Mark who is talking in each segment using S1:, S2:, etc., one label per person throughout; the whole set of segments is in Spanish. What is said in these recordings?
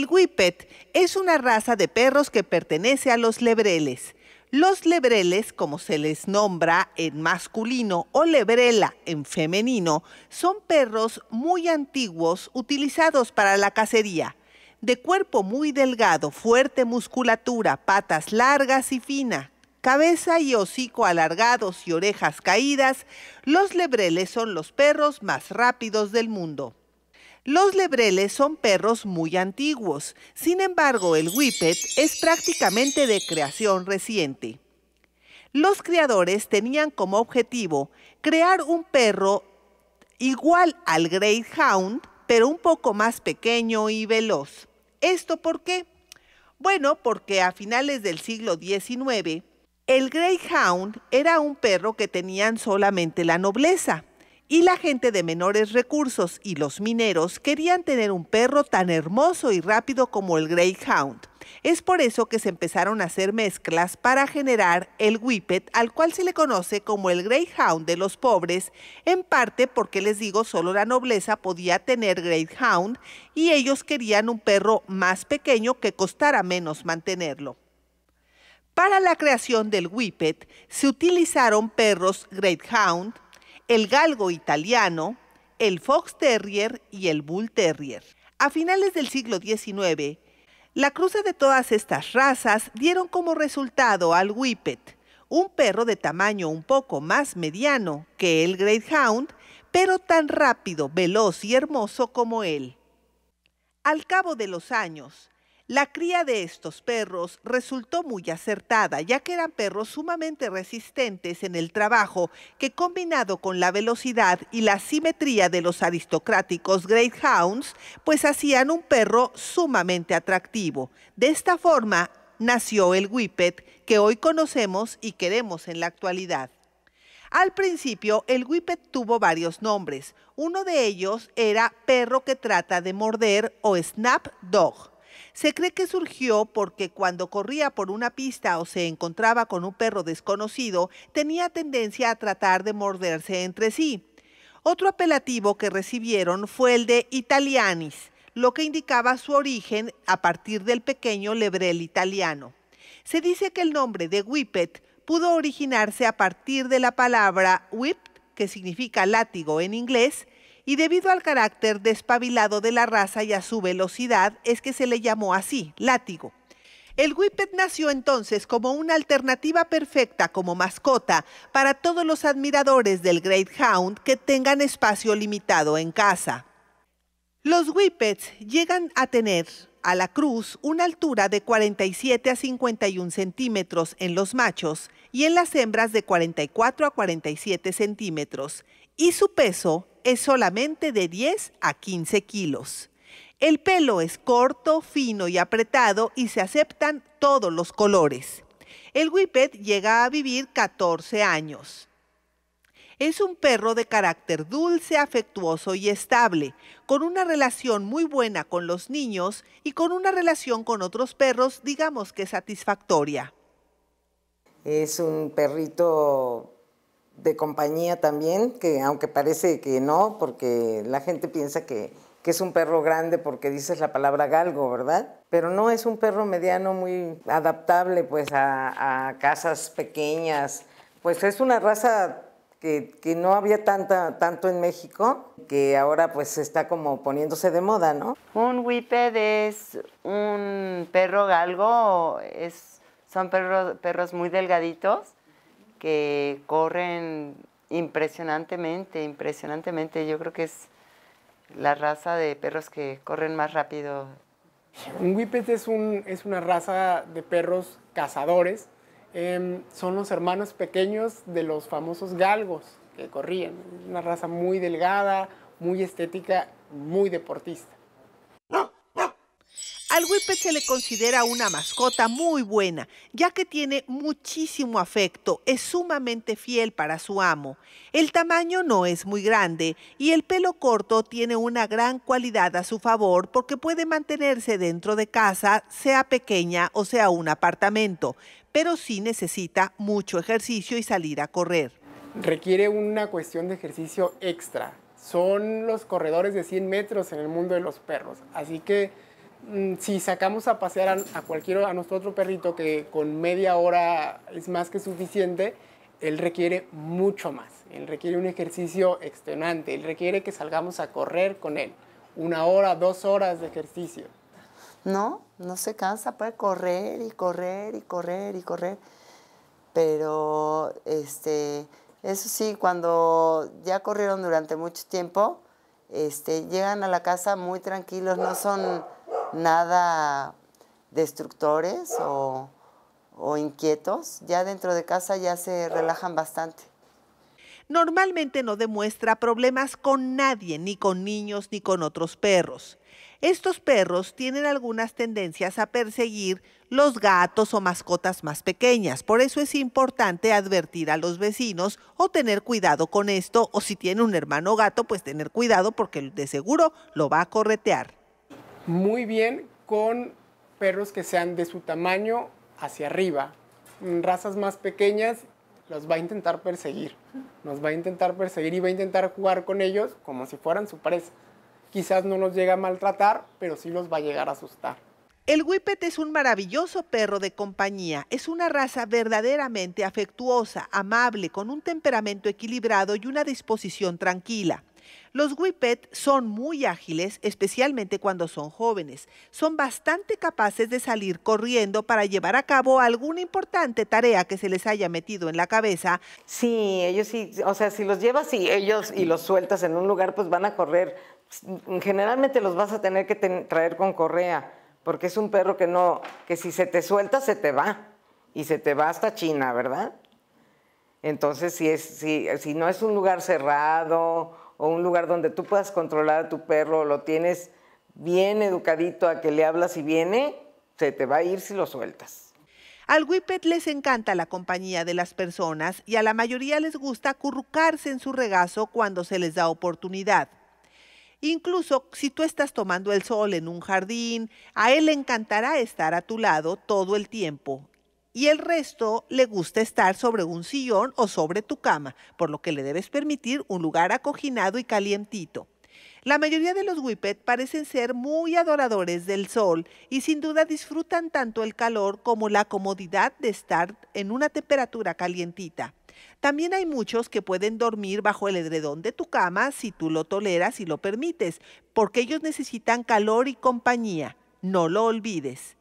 S1: El Whippet es una raza de perros que pertenece a los lebreles. Los lebreles, como se les nombra en masculino o lebrela en femenino, son perros muy antiguos utilizados para la cacería. De cuerpo muy delgado, fuerte musculatura, patas largas y fina, cabeza y hocico alargados y orejas caídas, los lebreles son los perros más rápidos del mundo. Los lebreles son perros muy antiguos, sin embargo el whippet es prácticamente de creación reciente. Los criadores tenían como objetivo crear un perro igual al Greyhound, pero un poco más pequeño y veloz. ¿Esto por qué? Bueno, porque a finales del siglo XIX, el Greyhound era un perro que tenían solamente la nobleza y la gente de menores recursos y los mineros querían tener un perro tan hermoso y rápido como el Greyhound. Es por eso que se empezaron a hacer mezclas para generar el Whippet, al cual se le conoce como el Greyhound de los pobres, en parte porque les digo, solo la nobleza podía tener Greyhound y ellos querían un perro más pequeño que costara menos mantenerlo. Para la creación del Whippet se utilizaron perros Greyhound, el galgo italiano, el fox terrier y el bull terrier. A finales del siglo XIX, la cruza de todas estas razas dieron como resultado al whippet, un perro de tamaño un poco más mediano que el greyhound, pero tan rápido, veloz y hermoso como él. Al cabo de los años, la cría de estos perros resultó muy acertada, ya que eran perros sumamente resistentes en el trabajo, que combinado con la velocidad y la simetría de los aristocráticos Hounds, pues hacían un perro sumamente atractivo. De esta forma nació el Whippet, que hoy conocemos y queremos en la actualidad. Al principio, el Whippet tuvo varios nombres. Uno de ellos era perro que trata de morder o Snap Dog. Se cree que surgió porque cuando corría por una pista o se encontraba con un perro desconocido, tenía tendencia a tratar de morderse entre sí. Otro apelativo que recibieron fue el de Italianis, lo que indicaba su origen a partir del pequeño lebrel italiano. Se dice que el nombre de Whippet pudo originarse a partir de la palabra whip, que significa látigo en inglés, y debido al carácter despabilado de la raza y a su velocidad es que se le llamó así, látigo. El Whippet nació entonces como una alternativa perfecta como mascota para todos los admiradores del Great Hound que tengan espacio limitado en casa. Los Whippets llegan a tener a la cruz una altura de 47 a 51 centímetros en los machos y en las hembras de 44 a 47 centímetros, y su peso es solamente de 10 a 15 kilos. El pelo es corto, fino y apretado y se aceptan todos los colores. El Whippet llega a vivir 14 años. Es un perro de carácter dulce, afectuoso y estable, con una relación muy buena con los niños y con una relación con otros perros, digamos que satisfactoria.
S2: Es un perrito de compañía también, que aunque parece que no, porque la gente piensa que, es un perro grande porque dices la palabra galgo, ¿verdad? Pero no, es un perro mediano muy adaptable pues a, casas pequeñas. Pues es una raza que, no había tanta, tanto en México, que ahora pues está como poniéndose de moda, ¿no?
S3: Un whipped es un perro galgo, es, son perros, perros muy delgaditos que corren impresionantemente, impresionantemente. Yo creo que es la raza de perros que corren más rápido. Un
S4: Whippet es, un, es una raza de perros cazadores. Em, son los hermanos pequeños de los famosos galgos que corrían. Una raza muy delgada, muy estética, muy deportista.
S1: Al Whippet se le considera una mascota muy buena, ya que tiene muchísimo afecto, es sumamente fiel para su amo. El tamaño no es muy grande y el pelo corto tiene una gran cualidad a su favor porque puede mantenerse dentro de casa, sea pequeña o sea un apartamento, pero sí necesita mucho ejercicio y salir a correr.
S4: Requiere una cuestión de ejercicio extra. Son los corredores de 100 metros en el mundo de los perros, así que Mm, si sacamos a pasear a, cualquier, a nuestro otro perrito, que con media hora es más que suficiente, él requiere mucho más. Él requiere un ejercicio extenuante. Él requiere que salgamos a correr con él. Una hora, dos horas de ejercicio.
S3: No, no se cansa, puede correr y correr y correr y correr. Pero, este, eso sí, cuando ya corrieron durante mucho tiempo, este, llegan a la casa muy tranquilos, no son nada destructores o, inquietos. Ya dentro de casa ya se relajan bastante
S1: normalmente no demuestra problemas con nadie, ni con niños ni con otros perros. Estos perros tienen algunas tendencias a perseguir los gatos o mascotas más pequeñas, por eso es importante advertir a los vecinos o tener cuidado con esto, o si tiene un hermano gato, pues tener cuidado porque de seguro lo va a corretear
S4: muy bien con perros que sean de su tamaño hacia arriba. Mm, razas más pequeñas los va a intentar perseguir. Nos va a intentar perseguir y va a intentar jugar con ellos como si fueran su presa. Quizás no los llega a maltratar, pero sí los va a llegar a asustar.
S1: El Whippet es un maravilloso perro de compañía. Es una raza verdaderamente afectuosa, amable, con un temperamento equilibrado y una disposición tranquila. Los Whippet son muy ágiles, especialmente cuando son jóvenes. Son bastante capaces de salir corriendo para llevar a cabo alguna importante tarea que se les haya metido en la cabeza. Sí, ellos sí, o sea, si los llevas y ellos y los sueltas en un lugar,
S2: pues van a correr. Generalmente los vas a tener que traer con correa, porque es un perro que no, que si se te suelta se te va y se te va hasta China, ¿verdad? Entonces, si, es, si, si no es un lugar cerrado o un lugar donde tú puedas controlar a tu perro, lo tienes bien educadito a que le hablas y viene, se te va a ir si lo sueltas.
S1: Al Whippet les encanta la compañía de las personas y a la mayoría les gusta acurrucarse en su regazo cuando se les da oportunidad. Incluso si tú estás tomando el sol en un jardín, a él le encantará estar a tu lado todo el tiempo y el resto le gusta estar sobre un sillón o sobre tu cama, por lo que le debes permitir un lugar acoginado y calientito. La mayoría de los Whippet parecen ser muy adoradores del sol y sin duda disfrutan tanto el calor como la comodidad de estar en una temperatura calientita. También hay muchos que pueden dormir bajo el edredón de tu cama si tú lo toleras y lo permites, porque ellos necesitan calor y compañía. No lo
S3: olvides.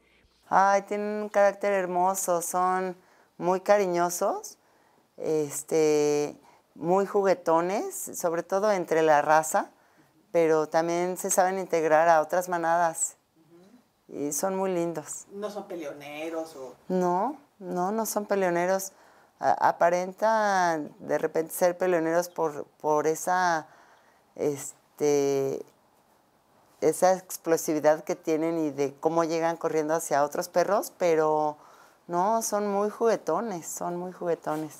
S3: Ay, tienen un carácter hermoso, son muy cariñosos, este, muy juguetones, sobre todo entre la raza, pero también se saben integrar a otras manadas. Y son muy lindos.
S1: ¿No son peleoneros?
S3: No, no, no son peleoneros. aparentan de repente ser peleoneros por, por esa este, esa explosividad que tienen y de cómo llegan corriendo hacia otros perros, pero no, son muy juguetones, son muy juguetones.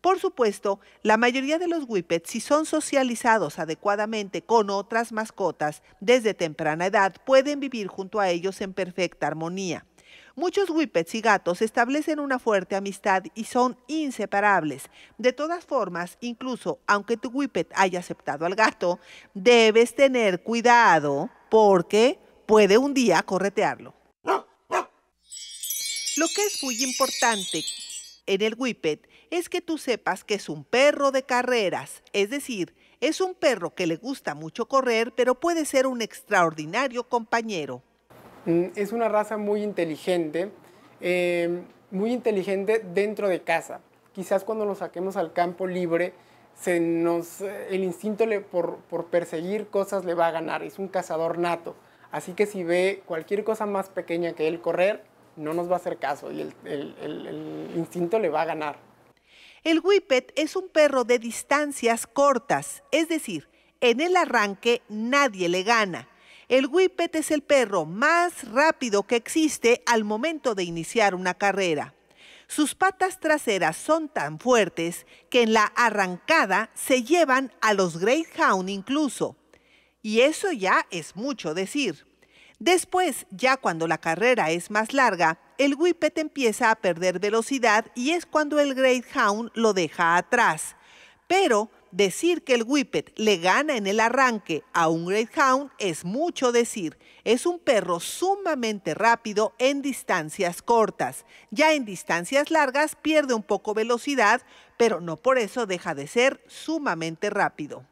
S1: Por supuesto, la mayoría de los whippets, si son socializados adecuadamente con otras mascotas desde temprana edad, pueden vivir junto a ellos en perfecta armonía. Muchos whippets y gatos establecen una fuerte amistad y son inseparables. De todas formas, incluso aunque tu whippet haya aceptado al gato, debes tener cuidado porque puede un día corretearlo. Lo que es muy importante en el whippet es que tú sepas que es un perro de carreras, es decir, es un perro que le gusta
S4: mucho correr, pero puede ser un extraordinario compañero. Mm, es una raza muy inteligente, eh, muy inteligente dentro de casa. Quizás cuando lo saquemos al campo libre, se nos, eh, el instinto por, perseguir cosas le va a ganar. Es un cazador nato. Así que si ve cualquier cosa más pequeña que él correr, no nos va a hacer caso y el, instinto le va a ganar.
S1: El Whippet es un perro de distancias cortas, es decir, en el arranque nadie le gana. El whippet es el perro más rápido que existe al momento de iniciar una carrera. Sus patas traseras son tan fuertes que en la arrancada se llevan a los Greyhound incluso. Y eso ya es mucho decir. Después, ya cuando la carrera es más larga, el Whippet empieza a perder velocidad y es cuando el Greyhound lo deja atrás. Pero decir que el Whippet le gana en el arranque a un Greyhound es mucho decir. Es un perro sumamente rápido en distancias cortas. Ya en distancias largas pierde un poco velocidad, pero no por eso deja de ser sumamente rápido.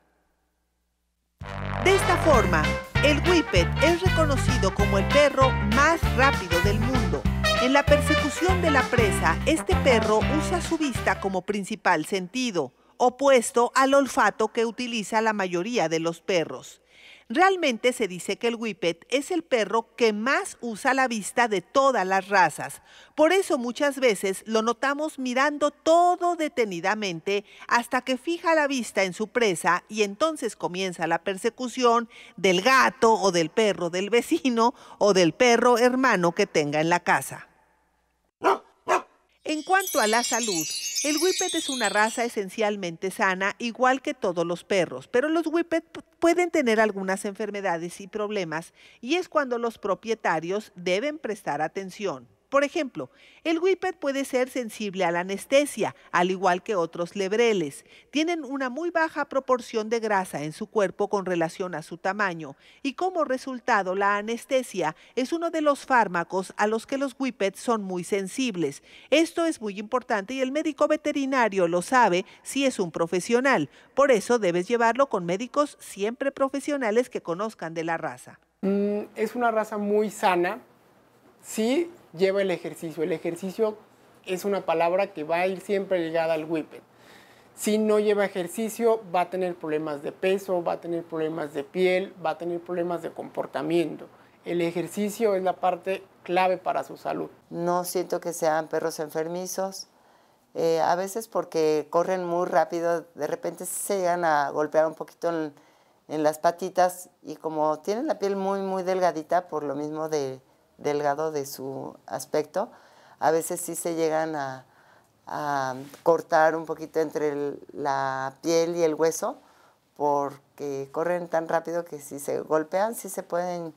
S1: De esta forma, el Whippet es reconocido como el perro más rápido del mundo. En la persecución de la presa, este perro usa su vista como principal sentido opuesto al olfato que utiliza la mayoría de los perros. Realmente se dice que el Whippet es el perro que más usa la vista de todas las razas. Por eso muchas veces lo notamos mirando todo detenidamente hasta que fija la vista en su presa y entonces comienza la persecución del gato o del perro del vecino o del perro hermano que tenga en la casa. En cuanto a la salud, el Whippet es una raza esencialmente sana, igual que todos los perros, pero los Whippet pueden tener algunas enfermedades y problemas, y es cuando los propietarios deben prestar atención. Por ejemplo, el whippet puede ser sensible a la anestesia, al igual que otros lebreles. Tienen una muy baja proporción de grasa en su cuerpo con relación a su tamaño y como resultado la anestesia es uno de los fármacos a los que los whippets son muy sensibles. Esto es muy importante y el médico veterinario lo sabe si es un profesional. Por eso debes llevarlo con médicos siempre
S4: profesionales que conozcan de la raza. Mm, es una raza muy sana. Sí, lleva el ejercicio. El ejercicio es una palabra que va a ir siempre ligada al Whippet. Si no lleva ejercicio, va a tener problemas de peso, va a tener problemas de piel, va a tener problemas de comportamiento. El ejercicio es la parte
S3: clave para su salud. No siento que sean perros enfermizos. Eh, a veces porque corren muy rápido, de repente se llegan a golpear un poquito en las patitas y como tienen la piel muy, muy delgadita por lo mismo de, delgado de su aspecto, a veces sí se llegan a, cortar un poquito entre la piel y el hueso porque corren tan rápido que si se golpean sí se pueden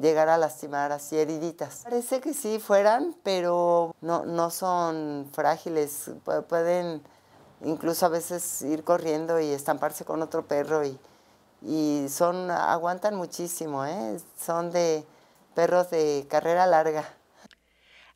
S3: llegar a lastimar así heriditas. Parece que sí fueran, pero no, son frágiles, pueden incluso a veces ir corriendo y estamparse con otro perro y, y son, aguantan muchísimo, ¿eh? son de perros de carrera larga.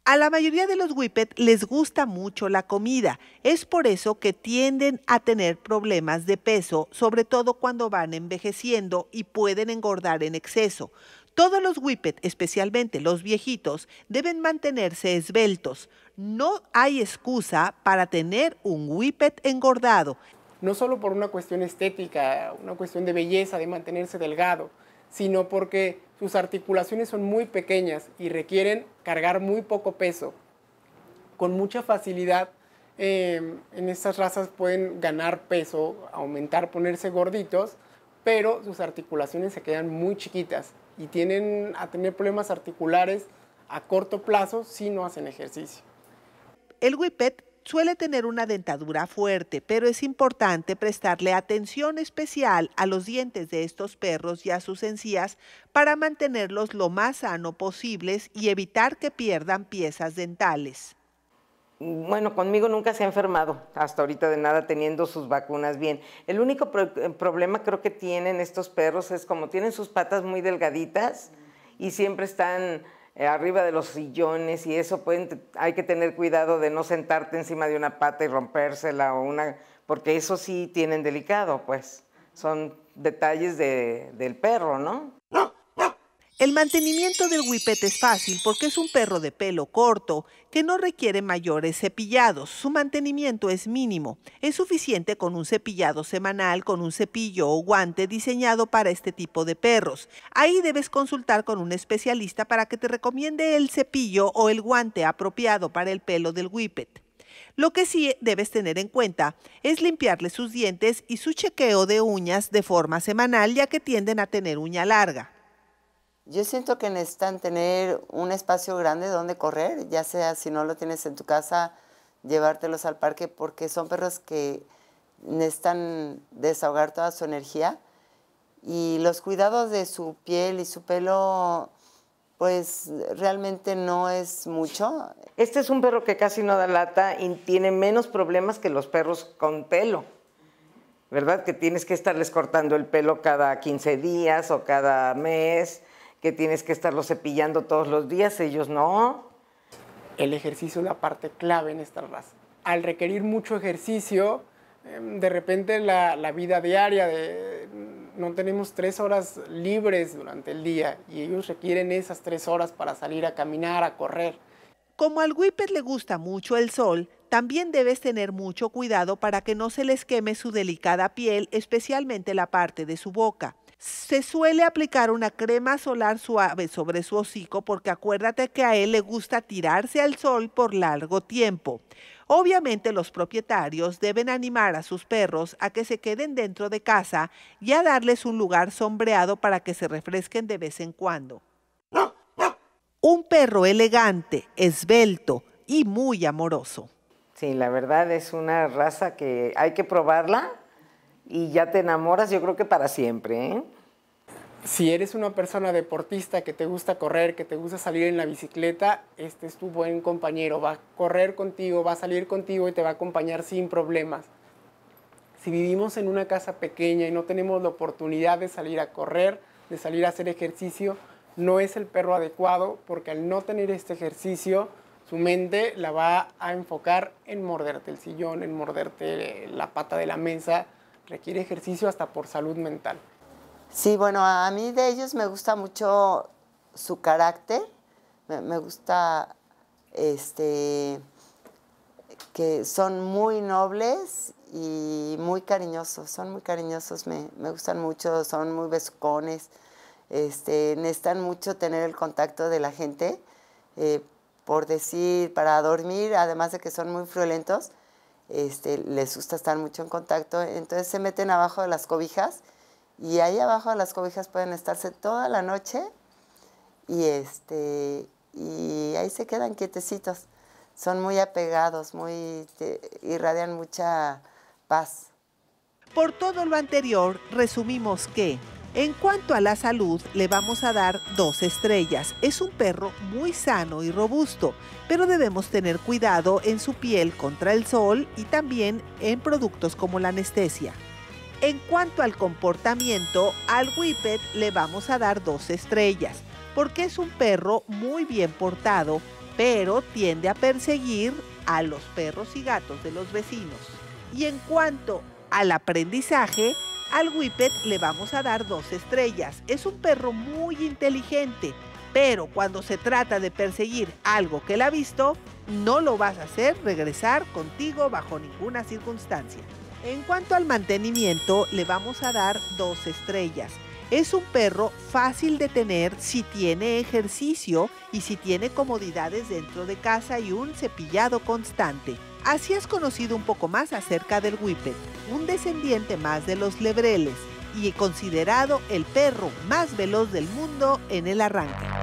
S3: A
S1: la mayoría de los whippet les gusta mucho la comida. Es por eso que tienden a tener problemas de peso, sobre todo cuando van envejeciendo y pueden engordar en exceso. Todos los whippet, especialmente los viejitos, deben mantenerse esbeltos. No hay excusa para tener un
S4: whippet engordado. No solo por una cuestión estética, una cuestión de belleza, de mantenerse delgado, sino porque sus articulaciones son muy pequeñas y requieren cargar muy poco peso. Con mucha facilidad em, en estas razas pueden ganar peso, aumentar, ponerse gorditos, pero sus articulaciones se quedan muy chiquitas y tienen a tener problemas articulares a corto plazo si no hacen ejercicio. El Suele tener una dentadura
S1: fuerte, pero es importante prestarle atención especial a los dientes de estos perros y a sus encías para mantenerlos lo más sano posibles y evitar que pierdan piezas dentales.
S2: Bueno, conmigo nunca se ha enfermado, hasta ahorita de nada, teniendo sus vacunas bien. El único eh, problema creo que tienen estos perros es como tienen sus patas muy delgaditas y siempre están eh, arriba de los sillones y eso hay que tener cuidado de no sentarte encima de una pata y rompérsela o una, porque eso sí tienen delicado, pues son detalles de,
S1: del perro, ¿no? El mantenimiento del whippet es fácil porque es un perro de pelo corto que no requiere mayores cepillados. Su mantenimiento es mínimo. Es suficiente con un cepillado semanal, con un cepillo o guante diseñado para este tipo de perros. Ahí debes consultar con un especialista para que te recomiende el cepillo o el guante apropiado para el pelo del whippet. Lo que sí debes tener en cuenta es limpiarle sus dientes y su chequeo de uñas de forma semanal ya que tienden a tener uña larga.
S3: Yo siento que necesitan tener un espacio grande donde correr, ya sea si no lo tienes en tu casa, llevártelos al parque, porque son perros que necesitan desahogar toda su energía. Y los cuidados de su piel y su pelo, pues realmente no es mucho. Este es un perro que casi no da lata y tiene menos problemas que los
S2: perros con pelo. ¿Verdad? Que tienes que estarles cortando el pelo cada 15 días o cada mes que tienes que estarlo cepillando todos los días, ellos
S4: no. El ejercicio es la parte clave en esta raza. Al requerir mucho ejercicio, em, de repente la, vida diaria, de, no tenemos tres horas libres durante el día y ellos requieren esas tres horas para salir a caminar, a correr.
S1: Como al Whippet le gusta mucho el sol, también debes tener mucho cuidado para que no se les queme su delicada piel, especialmente la parte de su boca. Se suele aplicar una crema solar suave sobre su hocico porque acuérdate que a él le gusta tirarse al sol por largo tiempo. Obviamente los propietarios deben animar a sus perros a que se queden dentro de casa y a darles un lugar sombreado para que se refresquen de vez en cuando. Un perro elegante, esbelto y muy amoroso. Sí, la verdad es una
S2: raza que hay que probarla y ya te enamoras, yo creo que para siempre. ¿eh?
S4: Si eres una persona deportista que te gusta correr, que te gusta salir en la bicicleta, este es tu buen compañero. Va a correr contigo, va a salir contigo y te va a acompañar sin problemas. Si vivimos en una casa pequeña y no tenemos la oportunidad de salir a correr, de salir a hacer ejercicio, no es el perro adecuado porque al no tener este ejercicio, su mente la va a enfocar en morderte el sillón, en morderte la pata de la mesa, requiere ejercicio hasta por salud mental.
S3: Sí, bueno, a mí de ellos me gusta mucho su carácter, me, gusta este, que son muy nobles y muy cariñosos, son muy cariñosos, me, gustan mucho, son muy bescones. Este, necesitan mucho tener el contacto de la gente, eh, por decir, para dormir, además de que son muy friolentos, este, les gusta estar mucho en contacto, entonces se meten abajo de las cobijas y ahí abajo de las cobijas pueden estarse toda la noche y, este, y ahí se quedan quietecitos. Son muy apegados, muy, irradian mucha paz.
S1: Por todo lo anterior, resumimos que en cuanto a la salud, le vamos a dar dos estrellas. Es un perro muy sano y robusto, pero debemos tener cuidado en su piel contra el sol y también en productos como la anestesia. En cuanto al comportamiento, al Whippet le vamos a dar dos estrellas, porque es un perro muy bien portado, pero tiende a perseguir a los perros y gatos de los vecinos. Y en cuanto al aprendizaje, al Whippet le vamos a dar dos estrellas. Es un perro muy inteligente, pero cuando se trata de perseguir algo que él ha visto, no lo vas a hacer regresar contigo bajo ninguna circunstancia. En cuanto al mantenimiento, le vamos a dar dos estrellas. Es un perro fácil de tener si tiene ejercicio y si tiene comodidades dentro de casa y un cepillado constante. Así has conocido un poco más acerca del Whippet, un descendiente más de los lebreles y considerado el perro más veloz del mundo en el arranque.